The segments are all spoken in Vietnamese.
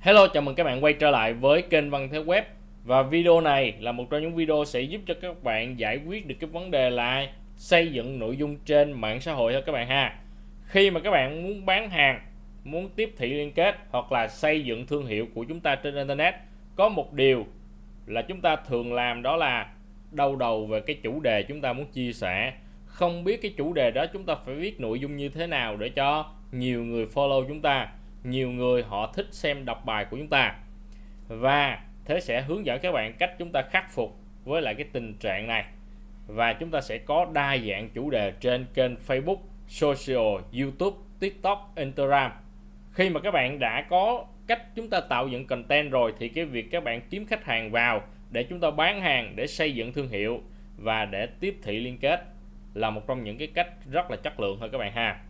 Hello, chào mừng các bạn quay trở lại với kênh Văn Thế Web Và video này là một trong những video sẽ giúp cho các bạn giải quyết được cái vấn đề là xây dựng nội dung trên mạng xã hội thôi các bạn ha Khi mà các bạn muốn bán hàng, muốn tiếp thị liên kết hoặc là xây dựng thương hiệu của chúng ta trên Internet Có một điều là chúng ta thường làm đó là đau đầu về cái chủ đề chúng ta muốn chia sẻ Không biết cái chủ đề đó chúng ta phải viết nội dung như thế nào để cho nhiều người follow chúng ta nhiều người họ thích xem đọc bài của chúng ta và thế sẽ hướng dẫn các bạn cách chúng ta khắc phục với lại cái tình trạng này và chúng ta sẽ có đa dạng chủ đề trên kênh Facebook, social, YouTube, TikTok, Instagram. Khi mà các bạn đã có cách chúng ta tạo dựng content rồi thì cái việc các bạn kiếm khách hàng vào để chúng ta bán hàng, để xây dựng thương hiệu và để tiếp thị liên kết là một trong những cái cách rất là chất lượng thôi các bạn ha.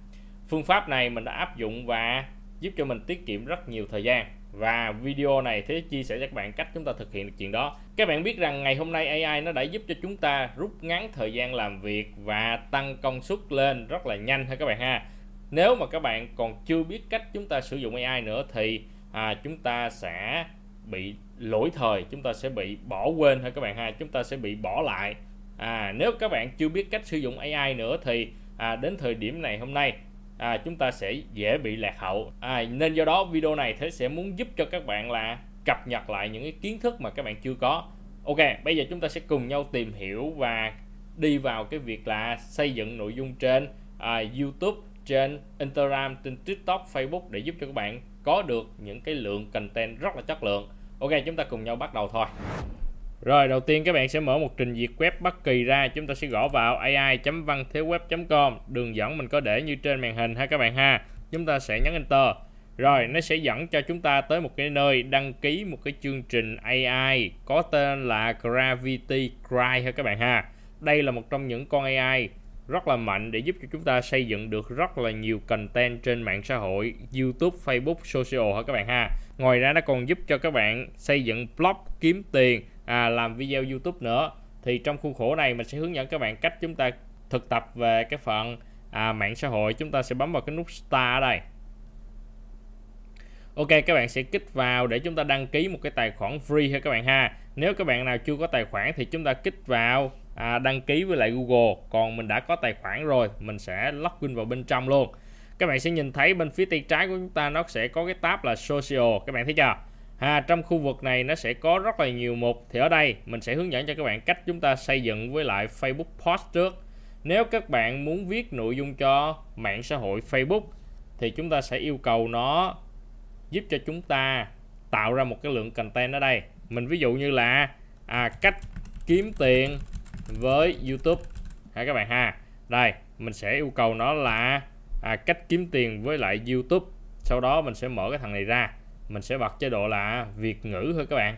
Phương pháp này mình đã áp dụng và giúp cho mình tiết kiệm rất nhiều thời gian và video này thế chia sẻ cho các bạn cách chúng ta thực hiện được chuyện đó các bạn biết rằng ngày hôm nay AI nó đã giúp cho chúng ta rút ngắn thời gian làm việc và tăng công suất lên rất là nhanh thôi các bạn ha nếu mà các bạn còn chưa biết cách chúng ta sử dụng AI nữa thì à, chúng ta sẽ bị lỗi thời chúng ta sẽ bị bỏ quên thôi các bạn ha chúng ta sẽ bị bỏ lại à nếu các bạn chưa biết cách sử dụng AI nữa thì à, đến thời điểm này hôm nay à, chúng ta sẽ dễ bị lạc hậu à, nên do đó video này thế sẽ muốn giúp cho các bạn là cập nhật lại những cái kiến thức mà các bạn chưa có ok bây giờ chúng ta sẽ cùng nhau tìm hiểu và đi vào cái việc là xây dựng nội dung trên à, YouTube trên Instagram trên TikTok Facebook để giúp cho các bạn có được những cái lượng content rất là chất lượng ok chúng ta cùng nhau bắt đầu thôi rồi đầu tiên các bạn sẽ mở một trình duyệt web bất kỳ ra chúng ta sẽ gõ vào ai.văn thế web.com đường dẫn mình có để như trên màn hình ha các bạn ha chúng ta sẽ nhấn enter rồi nó sẽ dẫn cho chúng ta tới một cái nơi đăng ký một cái chương trình AI có tên là Gravity Cry ha các bạn ha đây là một trong những con AI rất là mạnh để giúp cho chúng ta xây dựng được rất là nhiều content trên mạng xã hội YouTube, Facebook, social hả các bạn ha. Ngoài ra nó còn giúp cho các bạn xây dựng blog kiếm tiền à, làm video YouTube nữa thì trong khuôn khổ này mình sẽ hướng dẫn các bạn cách chúng ta thực tập về cái phần à, mạng xã hội chúng ta sẽ bấm vào cái nút start ở đây Ok các bạn sẽ kích vào để chúng ta đăng ký một cái tài khoản free ha các bạn ha Nếu các bạn nào chưa có tài khoản thì chúng ta kích vào à, đăng ký với lại Google Còn mình đã có tài khoản rồi mình sẽ login vào bên trong luôn Các bạn sẽ nhìn thấy bên phía tay trái của chúng ta nó sẽ có cái tab là social các bạn thấy chưa ha trong khu vực này nó sẽ có rất là nhiều mục thì ở đây mình sẽ hướng dẫn cho các bạn cách chúng ta xây dựng với lại Facebook post trước nếu các bạn muốn viết nội dung cho mạng xã hội Facebook thì chúng ta sẽ yêu cầu nó giúp cho chúng ta tạo ra một cái lượng content ở đây mình ví dụ như là à, cách kiếm tiền với YouTube ha các bạn ha đây mình sẽ yêu cầu nó là à, cách kiếm tiền với lại YouTube sau đó mình sẽ mở cái thằng này ra mình sẽ bật chế độ là Việt ngữ thôi các bạn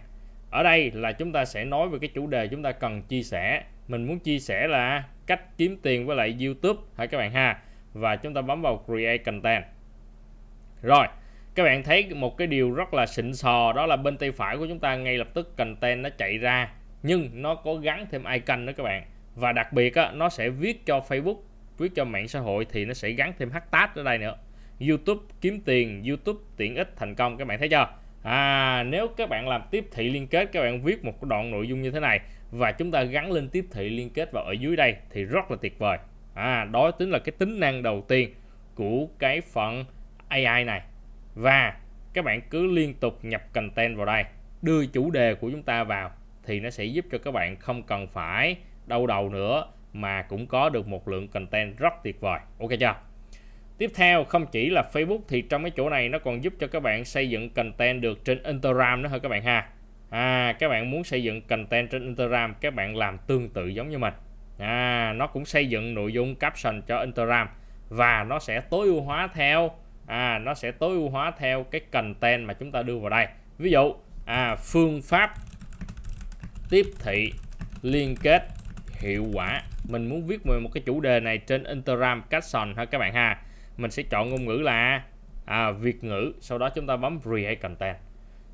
ở đây là chúng ta sẽ nói về cái chủ đề chúng ta cần chia sẻ mình muốn chia sẻ là cách kiếm tiền với lại YouTube hả các bạn ha và chúng ta bấm vào create content rồi các bạn thấy một cái điều rất là xịn sò đó là bên tay phải của chúng ta ngay lập tức content nó chạy ra nhưng nó có gắn thêm icon nữa các bạn và đặc biệt á, nó sẽ viết cho Facebook viết cho mạng xã hội thì nó sẽ gắn thêm hashtag ở đây nữa YouTube kiếm tiền, YouTube tiện ích thành công các bạn thấy chưa? À, nếu các bạn làm tiếp thị liên kết các bạn viết một đoạn nội dung như thế này và chúng ta gắn lên tiếp thị liên kết vào ở dưới đây thì rất là tuyệt vời. À, đó chính là cái tính năng đầu tiên của cái phần AI này. Và các bạn cứ liên tục nhập content vào đây, đưa chủ đề của chúng ta vào thì nó sẽ giúp cho các bạn không cần phải đau đầu nữa mà cũng có được một lượng content rất tuyệt vời. Ok chưa? Tiếp theo không chỉ là Facebook thì trong cái chỗ này nó còn giúp cho các bạn xây dựng content được trên Instagram nữa hả các bạn ha. À các bạn muốn xây dựng content trên Instagram các bạn làm tương tự giống như mình. À nó cũng xây dựng nội dung caption cho Instagram và nó sẽ tối ưu hóa theo à nó sẽ tối ưu hóa theo cái content mà chúng ta đưa vào đây. Ví dụ à phương pháp tiếp thị liên kết hiệu quả. Mình muốn viết về một cái chủ đề này trên Instagram caption hả các bạn ha mình sẽ chọn ngôn ngữ là à, Việt ngữ sau đó chúng ta bấm create content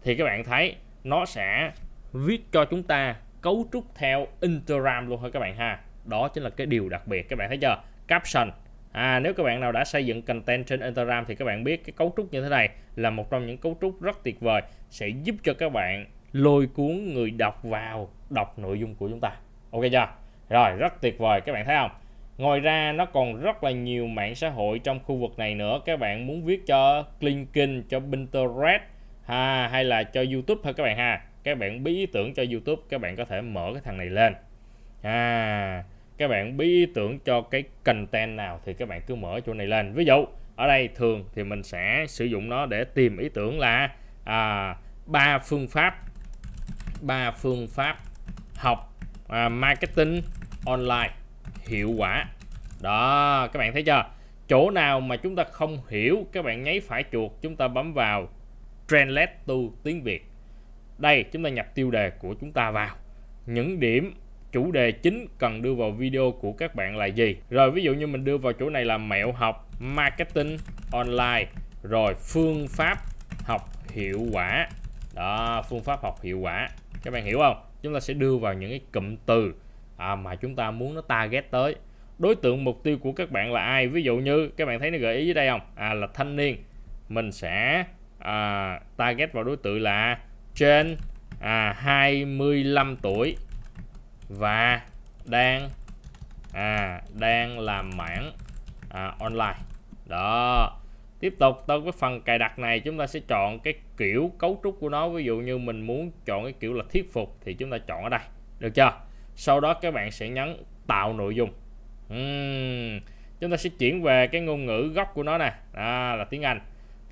thì các bạn thấy nó sẽ viết cho chúng ta cấu trúc theo Instagram luôn thôi các bạn ha đó chính là cái điều đặc biệt các bạn thấy chưa caption à, nếu các bạn nào đã xây dựng content trên Instagram thì các bạn biết cái cấu trúc như thế này là một trong những cấu trúc rất tuyệt vời sẽ giúp cho các bạn lôi cuốn người đọc vào đọc nội dung của chúng ta ok chưa rồi rất tuyệt vời các bạn thấy không Ngoài ra nó còn rất là nhiều mạng xã hội trong khu vực này nữa. Các bạn muốn viết cho LinkedIn, cho Pinterest ha, hay là cho YouTube thôi các bạn ha. Các bạn bí ý tưởng cho YouTube, các bạn có thể mở cái thằng này lên. À, các bạn bí ý tưởng cho cái content nào thì các bạn cứ mở chỗ này lên. Ví dụ ở đây thường thì mình sẽ sử dụng nó để tìm ý tưởng là à, ba phương pháp ba phương pháp học à, marketing online hiệu quả đó các bạn thấy chưa chỗ nào mà chúng ta không hiểu các bạn nháy phải chuột chúng ta bấm vào translate to tiếng Việt đây chúng ta nhập tiêu đề của chúng ta vào những điểm chủ đề chính cần đưa vào video của các bạn là gì rồi ví dụ như mình đưa vào chỗ này là mẹo học marketing online rồi phương pháp học hiệu quả đó phương pháp học hiệu quả các bạn hiểu không chúng ta sẽ đưa vào những cái cụm từ à, mà chúng ta muốn nó target tới đối tượng mục tiêu của các bạn là ai ví dụ như các bạn thấy nó gợi ý dưới đây không à, là thanh niên mình sẽ à, target vào đối tượng là trên à, 25 tuổi và đang à, đang làm mảng à, online đó tiếp tục tới cái phần cài đặt này chúng ta sẽ chọn cái kiểu cấu trúc của nó ví dụ như mình muốn chọn cái kiểu là thuyết phục thì chúng ta chọn ở đây được chưa sau đó các bạn sẽ nhấn tạo nội dung uhm. chúng ta sẽ chuyển về cái ngôn ngữ gốc của nó nè à, là tiếng Anh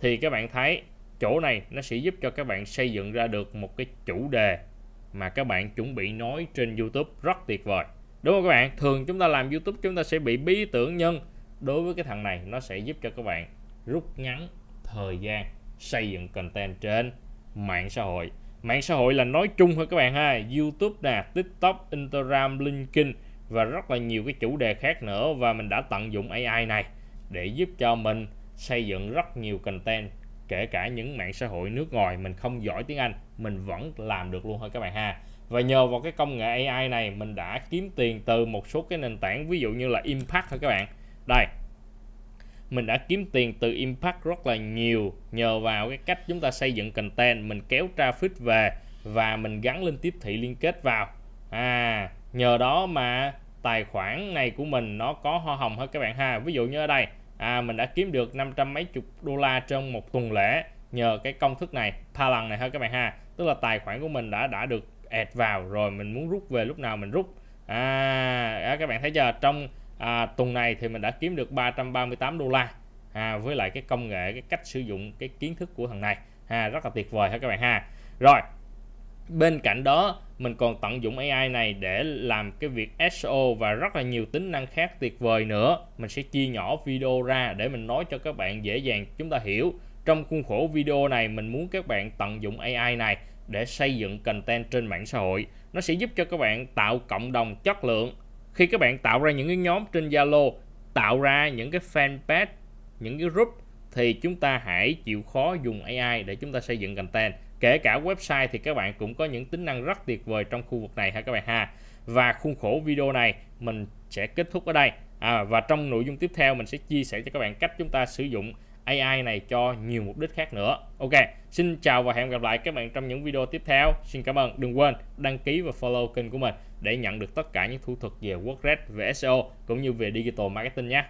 thì các bạn thấy chỗ này nó sẽ giúp cho các bạn xây dựng ra được một cái chủ đề mà các bạn chuẩn bị nói trên YouTube rất tuyệt vời đúng không các bạn thường chúng ta làm YouTube chúng ta sẽ bị bí tưởng nhân đối với cái thằng này nó sẽ giúp cho các bạn rút ngắn thời gian xây dựng content trên mạng xã hội mạng xã hội là nói chung thôi các bạn ha YouTube nè TikTok Instagram LinkedIn và rất là nhiều cái chủ đề khác nữa và mình đã tận dụng AI này để giúp cho mình xây dựng rất nhiều content kể cả những mạng xã hội nước ngoài mình không giỏi tiếng Anh mình vẫn làm được luôn thôi các bạn ha và nhờ vào cái công nghệ AI này mình đã kiếm tiền từ một số cái nền tảng ví dụ như là Impact thôi các bạn đây mình đã kiếm tiền từ impact rất là nhiều nhờ vào cái cách chúng ta xây dựng content mình kéo traffic về và mình gắn lên tiếp thị liên kết vào à nhờ đó mà tài khoản này của mình nó có hoa hồng hết các bạn ha ví dụ như ở đây à mình đã kiếm được năm trăm mấy chục đô la trong một tuần lễ nhờ cái công thức này pha lần này ha các bạn ha tức là tài khoản của mình đã đã được add vào rồi mình muốn rút về lúc nào mình rút à, à các bạn thấy chưa trong à, tuần này thì mình đã kiếm được 338 đô la à, với lại cái công nghệ cái cách sử dụng cái kiến thức của thằng này ha à, rất là tuyệt vời ha các bạn ha rồi bên cạnh đó mình còn tận dụng AI này để làm cái việc SEO và rất là nhiều tính năng khác tuyệt vời nữa mình sẽ chia nhỏ video ra để mình nói cho các bạn dễ dàng chúng ta hiểu trong khuôn khổ video này mình muốn các bạn tận dụng AI này để xây dựng content trên mạng xã hội nó sẽ giúp cho các bạn tạo cộng đồng chất lượng khi các bạn tạo ra những cái nhóm trên Zalo tạo ra những cái fanpage những cái group thì chúng ta hãy chịu khó dùng AI để chúng ta xây dựng content kể cả website thì các bạn cũng có những tính năng rất tuyệt vời trong khu vực này ha các bạn ha và khuôn khổ video này mình sẽ kết thúc ở đây à, và trong nội dung tiếp theo mình sẽ chia sẻ cho các bạn cách chúng ta sử dụng AI này cho nhiều mục đích khác nữa. Ok, xin chào và hẹn gặp lại các bạn trong những video tiếp theo. Xin cảm ơn, đừng quên đăng ký và follow kênh của mình để nhận được tất cả những thủ thuật về WordPress, về SEO cũng như về Digital Marketing nhé.